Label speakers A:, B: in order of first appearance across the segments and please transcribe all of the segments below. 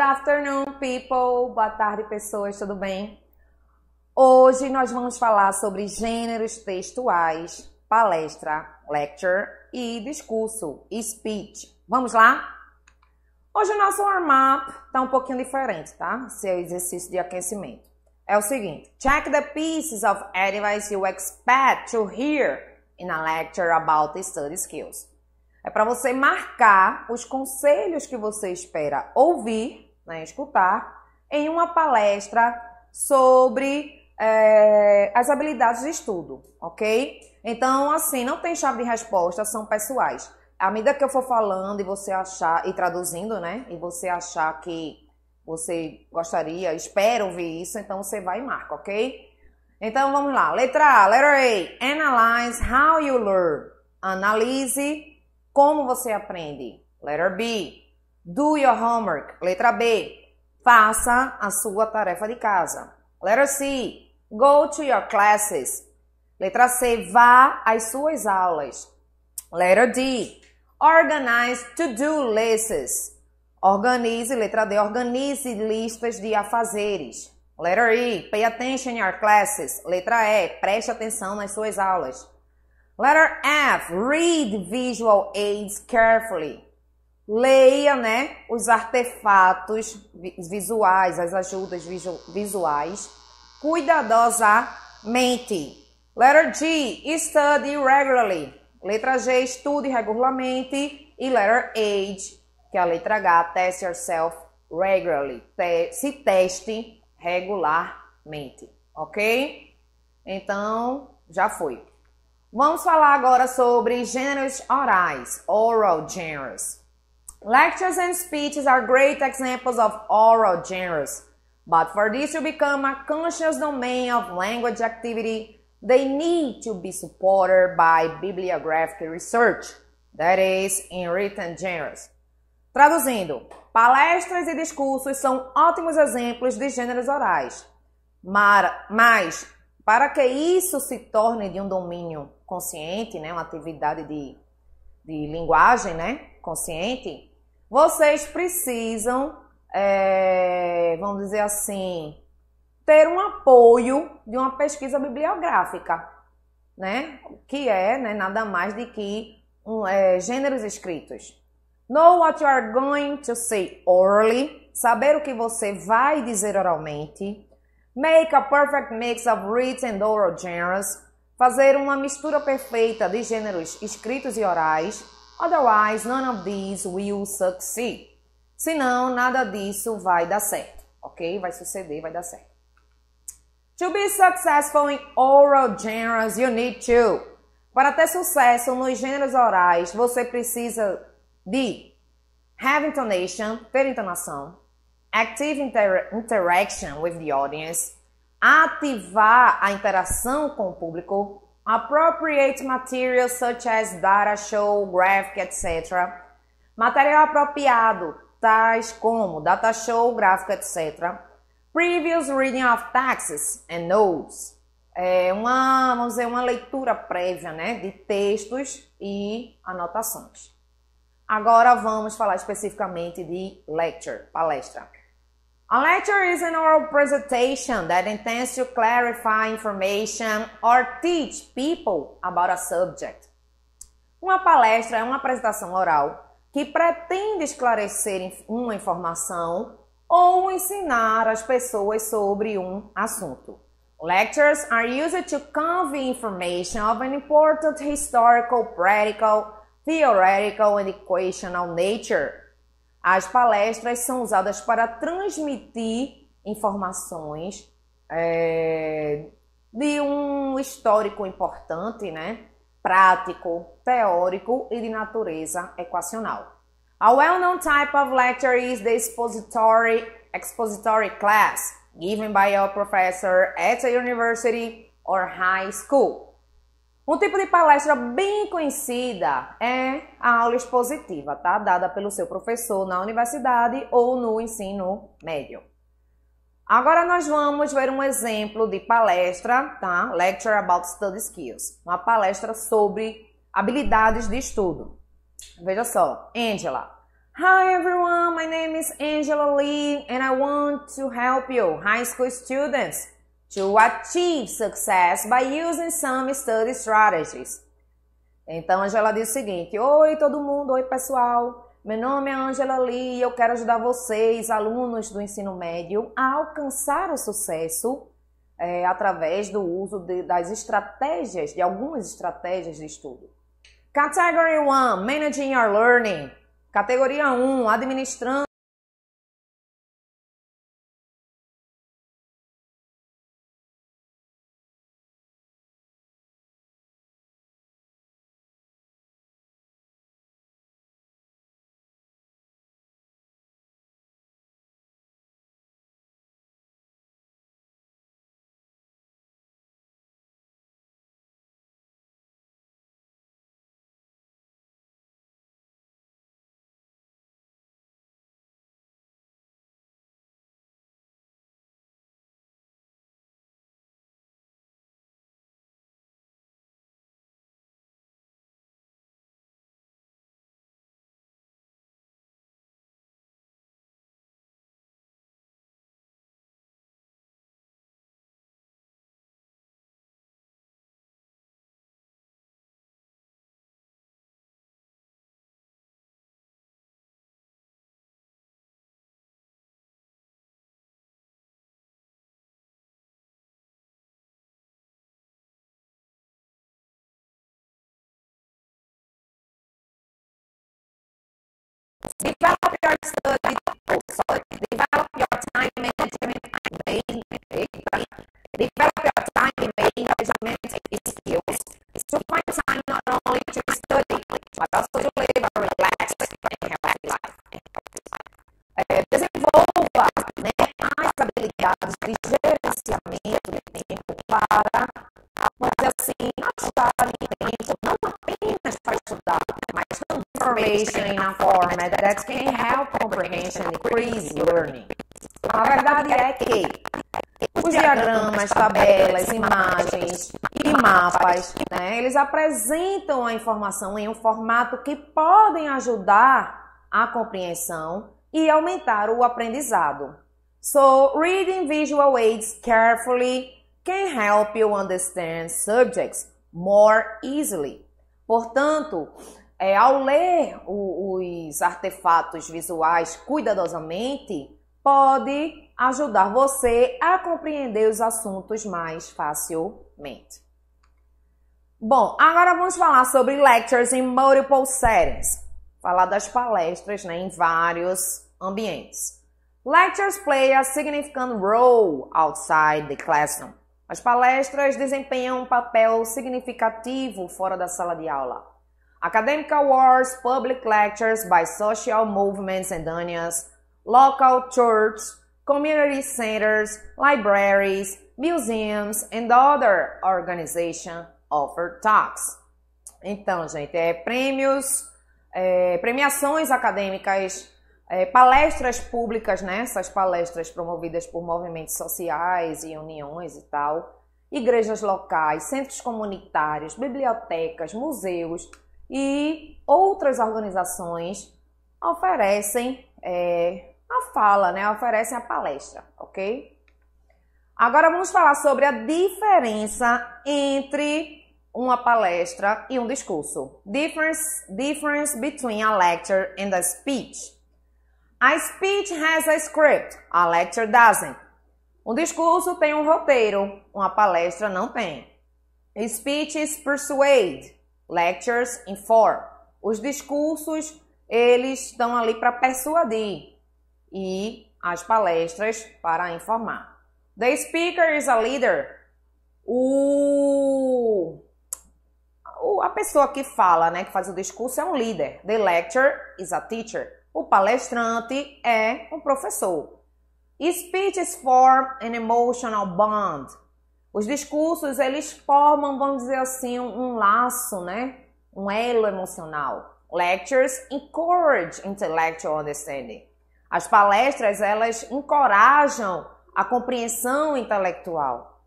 A: Good afternoon, people. Boa tarde, pessoas, tudo bem? Hoje nós vamos falar sobre gêneros textuais, palestra, lecture e discurso, speech. Vamos lá? Hoje o nosso warm-up está um pouquinho diferente, tá? Seu exercício de aquecimento. É o seguinte: check the pieces of advice you expect to hear in a lecture about study skills. É para você marcar os conselhos que você espera ouvir né, escutar, em uma palestra sobre é, as habilidades de estudo, ok? Então, assim, não tem chave de resposta, são pessoais. À medida que eu for falando e você achar, e traduzindo, né? E você achar que você gostaria, espera ouvir isso, então você vai e marca, ok? Então vamos lá. Letra A, letter A. Analyze how you learn. Analise como você aprende. Letter B. Do your homework. Letra B. Faça a sua tarefa de casa. Letra C. Go to your classes. Letra C. Vá às suas aulas. Letra D. Organize to-do lists. Organize, letra D, organize listas de afazeres. Letra E, pay attention in your classes. Letra E, preste atenção nas suas aulas. Letter F, read visual aids carefully leia né, os artefatos visuais, as ajudas visuais, cuidadosamente. Letter G, study regularly. Letra G, estude regularmente. E letter H, que é a letra H, test yourself regularly. se teste regularmente, ok? Então, já foi. Vamos falar agora sobre gêneros orais, oral genres. Lectures and speeches are great examples of oral genres, but for this to become a conscious domain of language activity, they need to be supported by bibliographic research, that is, in written genres. Traduzindo, palestras e discursos são ótimos exemplos de gêneros orais, mas para que isso se torne de um domínio consciente, né, uma atividade de, de linguagem né, consciente, vocês precisam, é, vamos dizer assim, ter um apoio de uma pesquisa bibliográfica, né? Que é né, nada mais do que um, é, gêneros escritos. Know what you are going to say orally. Saber o que você vai dizer oralmente. Make a perfect mix of written and oral genres. Fazer uma mistura perfeita de gêneros escritos e orais Otherwise, none of these will succeed. Senão, nada disso vai dar certo, ok? Vai suceder, vai dar certo. To be successful in oral genres, you need to. Para ter sucesso nos gêneros orais, você precisa de have intonation, ter entonação, active inter interaction with the audience, ativar a interação com o público, appropriate materials such as data show, graphic, etc. Material apropriado, tais como data show, gráfico, etc. Previous reading of taxes and notes. É uma, vamos dizer, uma leitura prévia né, de textos e anotações. Agora vamos falar especificamente de lecture, palestra. A lecture is an oral presentation that intends to clarify information or teach people about a subject. Uma palestra é uma apresentação oral que pretende esclarecer uma informação ou ensinar as pessoas sobre um assunto. Lectures are used to convey information of an important historical, practical, theoretical and equational nature as palestras são usadas para transmitir informações é, de um histórico importante, né? prático, teórico e de natureza equacional. A well-known type of lecture is the expository, expository class given by a professor at a university or high school. Um tipo de palestra bem conhecida é a aula expositiva, tá? Dada pelo seu professor na universidade ou no ensino médio. Agora nós vamos ver um exemplo de palestra, tá? Lecture about study skills, uma palestra sobre habilidades de estudo. Veja só, Angela. Hi everyone, my name is Angela Lee and I want to help you, high school students to achieve success by using some study strategies. Então, Angela diz o seguinte: Oi, todo mundo, oi, pessoal. Meu nome é Angela Lee e eu quero ajudar vocês, alunos do ensino médio, a alcançar o sucesso é, através do uso de, das estratégias, de algumas estratégias de estudo. Category 1: Managing Your Learning. Categoria 1: Administrando. starts the and né? crazy learning. A verdade é que os diagramas, tabelas, imagens e mapas, né, eles apresentam a informação em um formato que podem ajudar a compreensão e aumentar o aprendizado. So, reading visual aids carefully can help you understand subjects more easily. Portanto, é, ao ler o, os artefatos visuais cuidadosamente, pode ajudar você a compreender os assuntos mais facilmente. Bom, agora vamos falar sobre lectures in multiple settings. Falar das palestras né, em vários ambientes. Lectures play a significant role outside the classroom. As palestras desempenham um papel significativo fora da sala de aula Academic Awards, Public Lectures by Social Movements and Danias, Local Churches, Community Centers, Libraries, Museums and Other Organizations Offer Talks. Então, gente, é prêmios, é, premiações acadêmicas, é, palestras públicas, né? Essas palestras promovidas por movimentos sociais e uniões e tal. Igrejas locais, centros comunitários, bibliotecas, museus, e outras organizações oferecem é, a fala, né? oferecem a palestra, ok? Agora vamos falar sobre a diferença entre uma palestra e um discurso. Difference, difference between a lecture and a speech. A speech has a script, a lecture doesn't. Um discurso tem um roteiro, uma palestra não tem. A speech is persuade, Lectures inform. Os discursos, eles estão ali para persuadir e as palestras para informar. The speaker is a leader. O, o, a pessoa que fala, né, que faz o discurso é um líder. The lecturer is a teacher. O palestrante é um professor. Speeches form an emotional bond. Os discursos, eles formam, vamos dizer assim, um, um laço, né? Um elo emocional. Lectures encourage intellectual understanding. As palestras, elas encorajam a compreensão intelectual.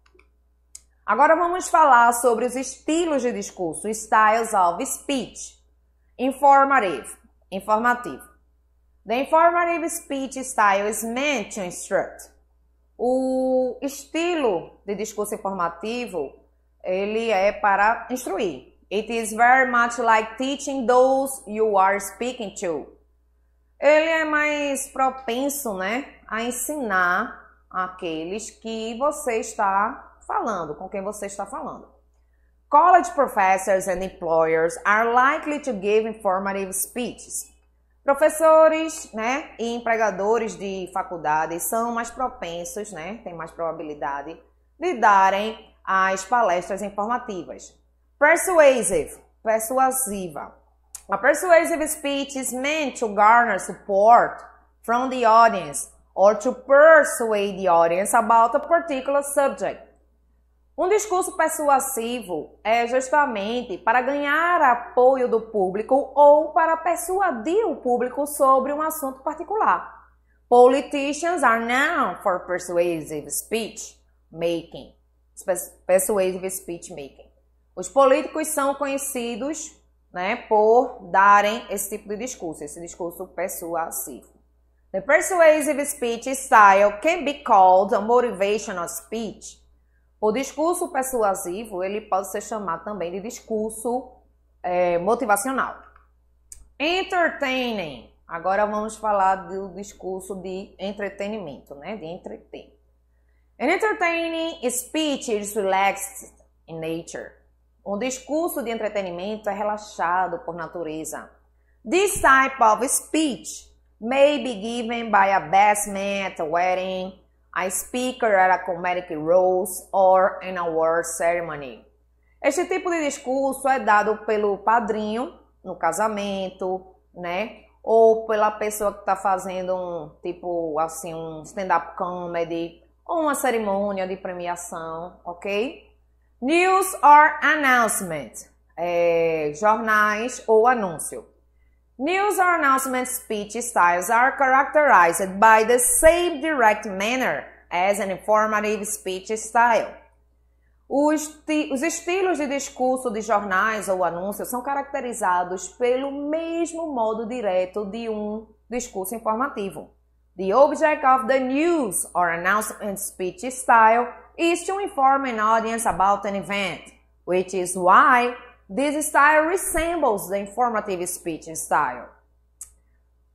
A: Agora vamos falar sobre os estilos de discurso, styles of speech. Informative, informativo. The informative speech style is meant to instruct. O estilo de discurso informativo, ele é para instruir. It is very much like teaching those you are speaking to. Ele é mais propenso, né, a ensinar aqueles que você está falando, com quem você está falando. College professors and employers are likely to give informative speeches. Professores né, e empregadores de faculdades são mais propensos, né, têm mais probabilidade de darem as palestras informativas. Persuasive, persuasiva. A persuasive speech is meant to garner support from the audience or to persuade the audience about a particular subject. Um discurso persuasivo é justamente para ganhar apoio do público ou para persuadir o público sobre um assunto particular. Politicians are known for persuasive speech making. Persuasive speech making. Os políticos são conhecidos né, por darem esse tipo de discurso, esse discurso persuasivo. The persuasive speech style can be called a motivational speech. O discurso persuasivo ele pode ser chamado também de discurso é, motivacional. Entertaining. Agora vamos falar do discurso de entretenimento, né? De entreter. An entertaining speech is relaxed in nature. Um discurso de entretenimento é relaxado por natureza. This type of speech may be given by a best man at a wedding, a speaker at a comedic roles or an award ceremony. Este tipo de discurso é dado pelo padrinho no casamento, né? Ou pela pessoa que está fazendo um tipo assim um stand-up comedy ou uma cerimônia de premiação, ok? News or announcement, é, jornais ou anúncio. News or announcement speech styles are characterized by the same direct manner as an informative speech style. Os, os, estilos de discurso de jornais ou anúncios são caracterizados pelo mesmo modo direto de um discurso informativo. The object of the news or announcement speech style is to inform an audience about an event, which is why This style resembles the informative speech style.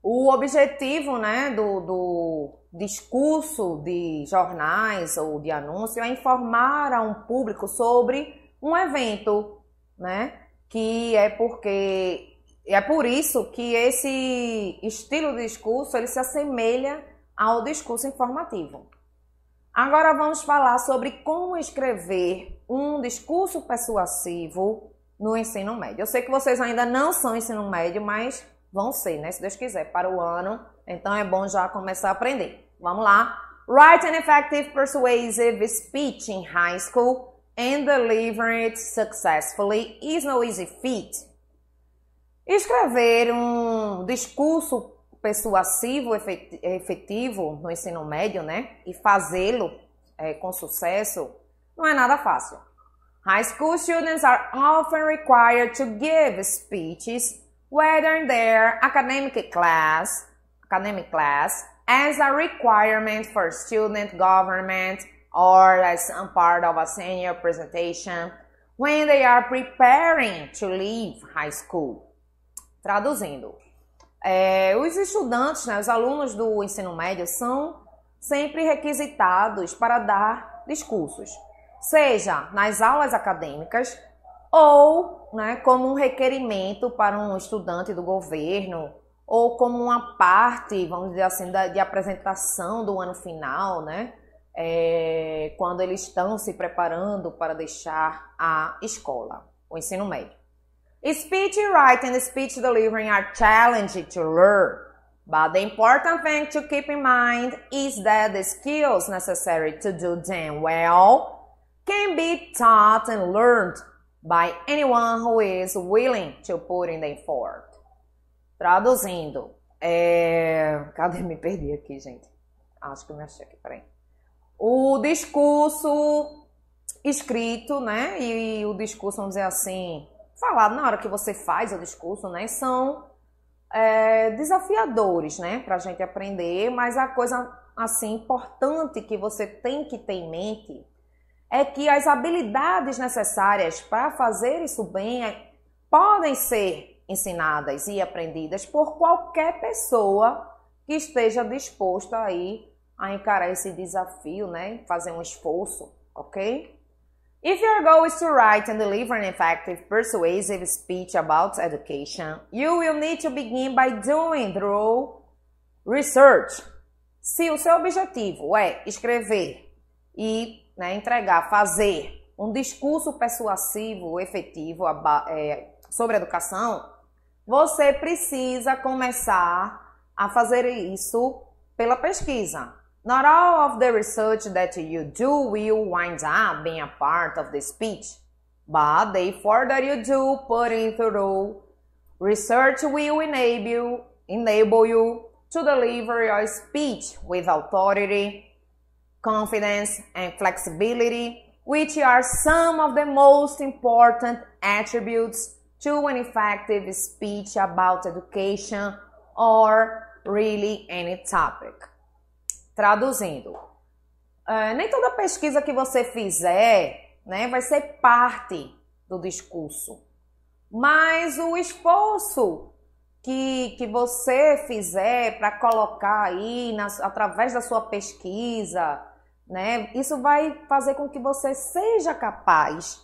A: O objetivo né, do, do discurso de jornais ou de anúncio é informar a um público sobre um evento, né? Que é porque é por isso que esse estilo de discurso ele se assemelha ao discurso informativo. Agora vamos falar sobre como escrever um discurso persuasivo no ensino médio. Eu sei que vocês ainda não são ensino médio, mas vão ser, né? Se Deus quiser, para o ano. Então é bom já começar a aprender. Vamos lá. Write an effective persuasive speech in high school and deliver it successfully is no easy feat. Escrever um discurso persuasivo efetivo no ensino médio, né? E fazê-lo é, com sucesso não é nada fácil. High school students are often required to give speeches, whether in their academic class, academic class, as a requirement for student government or as some part of a senior presentation when they are preparing to leave high school. Traduzindo, é, os estudantes, né, os alunos do ensino médio são sempre requisitados para dar discursos seja nas aulas acadêmicas ou né, como um requerimento para um estudante do governo ou como uma parte, vamos dizer assim, da, de apresentação do ano final, né? É, quando eles estão se preparando para deixar a escola, o ensino médio. Speech writing and speech delivering are challenging to learn, but the important thing to keep in mind is that the skills necessary to do them well can be taught and learned by anyone who is willing to put in the effort. Traduzindo, é... cadê? Me perdi aqui, gente. Acho que eu me achei aqui, peraí. O discurso escrito, né? E o discurso, vamos dizer assim, falado na hora que você faz o discurso, né? São é, desafiadores, né? Pra gente aprender, mas a coisa, assim, importante que você tem que ter em mente é que as habilidades necessárias para fazer isso bem é, podem ser ensinadas e aprendidas por qualquer pessoa que esteja disposta aí a encarar esse desafio, né? Fazer um esforço, ok? If your goal is to write and deliver an effective, persuasive speech about education, you will need to begin by doing through research. Se o seu objetivo é escrever e né, entregar, fazer um discurso persuasivo, efetivo é, sobre educação, você precisa começar a fazer isso pela pesquisa. Not all of the research that you do will wind up being a part of the speech, but the effort that you do put through research will enable enable you to deliver your speech with authority, confidence, and flexibility, which are some of the most important attributes to an effective speech about education or really any topic. Traduzindo, uh, nem toda pesquisa que você fizer né, vai ser parte do discurso, mas o esforço que, que você fizer para colocar aí através da sua pesquisa, né? Isso vai fazer com que você seja capaz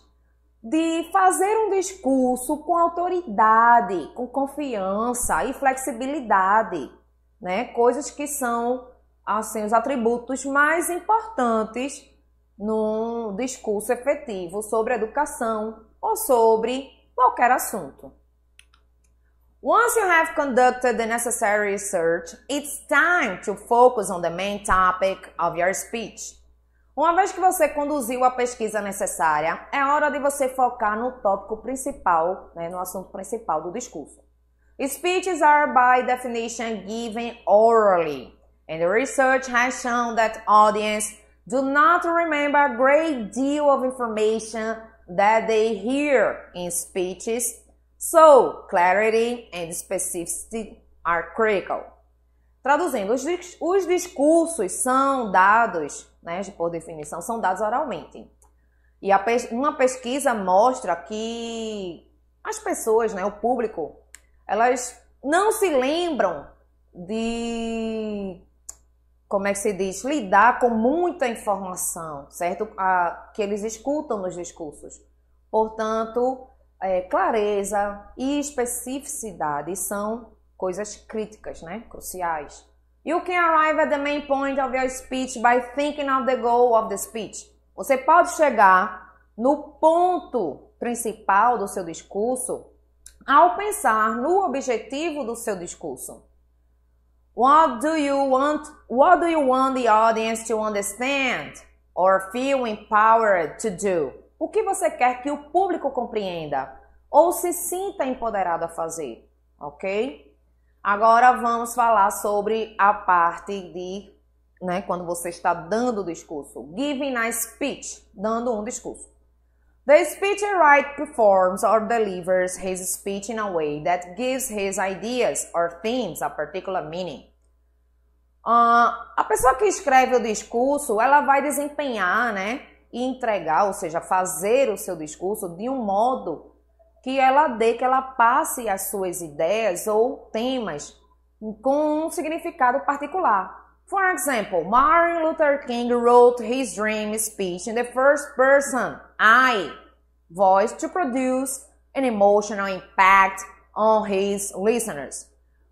A: de fazer um discurso com autoridade, com confiança e flexibilidade, né? Coisas que são assim os atributos mais importantes num discurso efetivo sobre educação ou sobre qualquer assunto. Once you have conducted the necessary research, it's time to focus on the main topic of your speech. Uma vez que você conduziu a pesquisa necessária, é hora de você focar no tópico principal, né, no assunto principal do discurso. Speeches are by definition given orally, and the research has shown that audience do not remember a great deal of information that they hear in speeches So, clarity and specificity are critical. Traduzindo, os, os discursos são dados, né, por definição, são dados oralmente. E a, uma pesquisa mostra que as pessoas, né, o público, elas não se lembram de como é que se diz, lidar com muita informação, certo? A, que eles escutam nos discursos. Portanto, é, clareza e especificidade são coisas críticas, né? Cruciais. You can arrive at the main point of your speech by thinking of the goal of the speech. Você pode chegar no ponto principal do seu discurso ao pensar no objetivo do seu discurso. What do you want? What do you want the audience to understand or feel empowered to do? o que você quer que o público compreenda ou se sinta empoderado a fazer, ok? Agora vamos falar sobre a parte de, né, quando você está dando o discurso, giving a speech, dando um discurso. The speechwriter performs or delivers his speech in a way that gives his ideas or themes a particular meaning. Uh, a pessoa que escreve o discurso, ela vai desempenhar, né, e entregar, ou seja, fazer o seu discurso de um modo que ela dê, que ela passe as suas ideias ou temas com um significado particular. For example, Martin Luther King wrote his dream speech in the first person, I, voice to produce an emotional impact on his listeners.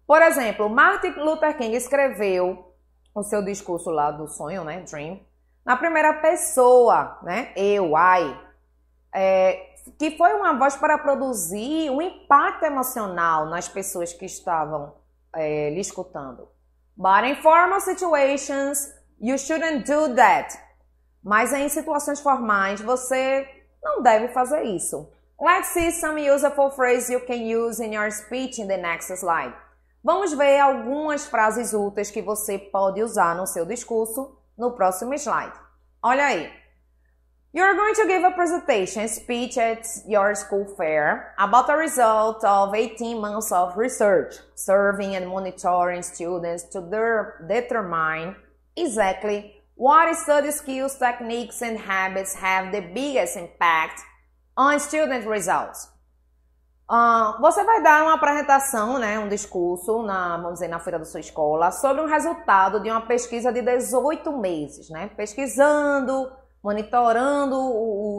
A: Por exemplo, Martin Luther King escreveu o seu discurso lá do sonho, né, dream, na primeira pessoa, né? Eu, ai. É, que foi uma voz para produzir um impacto emocional nas pessoas que estavam é, lhe escutando. But in formal situations, you shouldn't do that. Mas em situações formais, você não deve fazer isso. Let's see some useful phrases you can use in your speech in the next slide. Vamos ver algumas frases úteis que você pode usar no seu discurso no próximo slide. Olha aí. You're going to give a presentation speech at your school fair about the result of 18 months of research, serving and monitoring students to determine exactly what study skills, techniques, and habits have the biggest impact on student results. Uh, você vai dar uma apresentação, né, um discurso, na, vamos dizer, na feira da sua escola, sobre um resultado de uma pesquisa de 18 meses, né, pesquisando, monitorando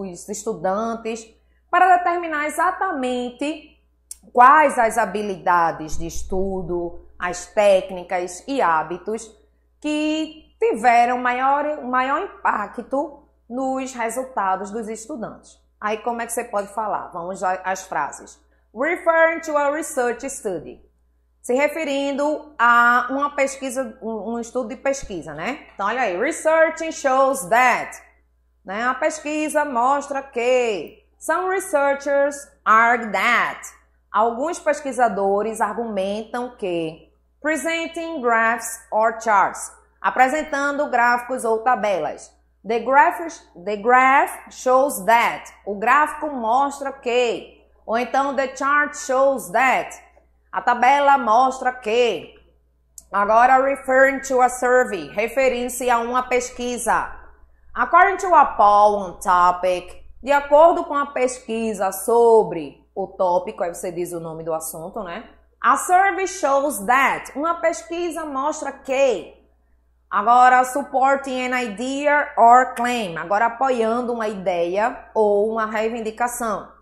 A: os estudantes para determinar exatamente quais as habilidades de estudo, as técnicas e hábitos que tiveram maior, maior impacto nos resultados dos estudantes. Aí como é que você pode falar? Vamos às frases referring to a research study, se referindo a uma pesquisa, um, um estudo de pesquisa, né? Então olha aí, research shows that, né? A pesquisa mostra que some researchers argue that alguns pesquisadores argumentam que presenting graphs or charts, apresentando gráficos ou tabelas. The graph, the graph shows that. O gráfico mostra que ou então, the chart shows that. A tabela mostra que. Agora, referring to a survey, referência se a uma pesquisa. According to a poll on topic, de acordo com a pesquisa sobre o tópico, aí você diz o nome do assunto, né? A survey shows that. Uma pesquisa mostra que. Agora, supporting an idea or claim. Agora, apoiando uma ideia ou uma reivindicação.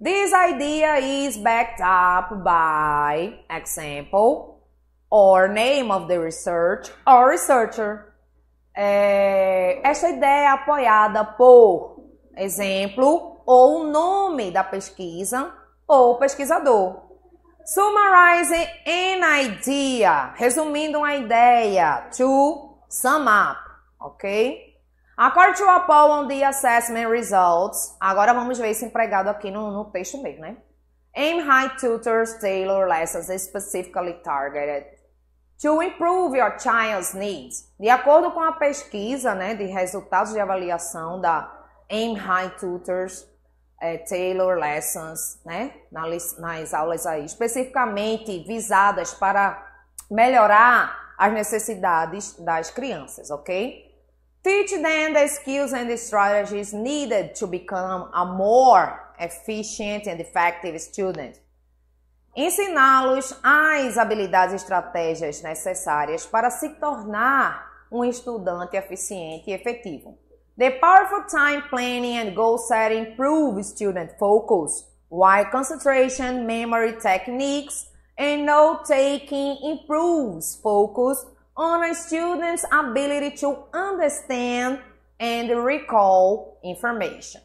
A: This idea is backed up by example or name of the research or researcher. É, esta ideia é apoiada por exemplo ou nome da pesquisa ou pesquisador. Summarizing an idea, resumindo uma ideia, to sum up, ok? According to a poll on the assessment results, agora vamos ver esse empregado aqui no, no texto mesmo, né? Aim high tutors tailor lessons specifically targeted to improve your child's needs. De acordo com a pesquisa né, de resultados de avaliação da Aim High Tutors é, Tailor Lessons, né, nas, nas aulas aí, especificamente visadas para melhorar as necessidades das crianças, ok? Teach them the skills and the strategies needed to become a more efficient and effective student. Ensiná-los as habilidades e estratégias necessárias para se tornar um estudante eficiente e efetivo. The powerful time planning and goal setting improve student focus, while concentration, memory techniques, and note taking improves focus on a student's ability to understand and recall information.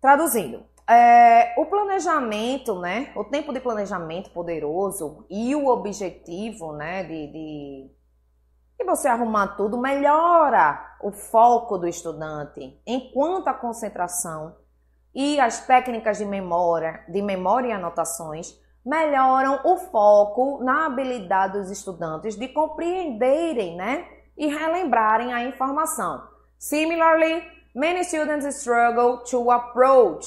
A: Traduzindo, é, o planejamento, né, o tempo de planejamento poderoso e o objetivo, né, de, de, de você arrumar tudo melhora o foco do estudante, enquanto a concentração e as técnicas de memória, de memória e anotações melhoram o foco na habilidade dos estudantes de compreenderem, né, e relembrarem a informação. Similarly, many students struggle to approach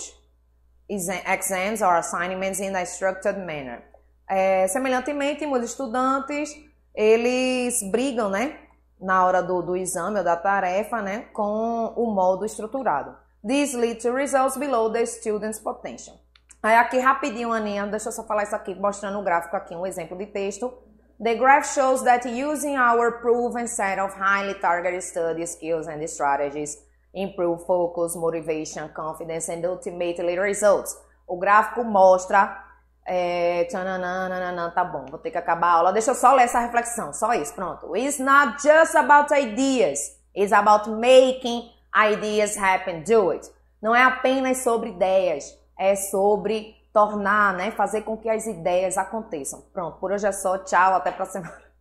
A: exams or assignments in a structured manner. É, semelhantemente, muitos estudantes, eles brigam, né, na hora do, do exame ou da tarefa, né, com o modo estruturado. This leads to results below the student's potential. Aí aqui rapidinho, Aninha, deixa eu só falar isso aqui, mostrando o gráfico aqui, um exemplo de texto. The graph shows that using our proven set of highly targeted study skills and strategies improve focus, motivation, confidence and ultimately results. O gráfico mostra. É, tchananana, tá bom, vou ter que acabar a aula. Deixa eu só ler essa reflexão, só isso, pronto. It's not just about ideas, it's about making ideas happen, do it. Não é apenas sobre ideias, é sobre tornar, né, fazer com que as ideias aconteçam. Pronto, por hoje é só. Tchau, até para semana.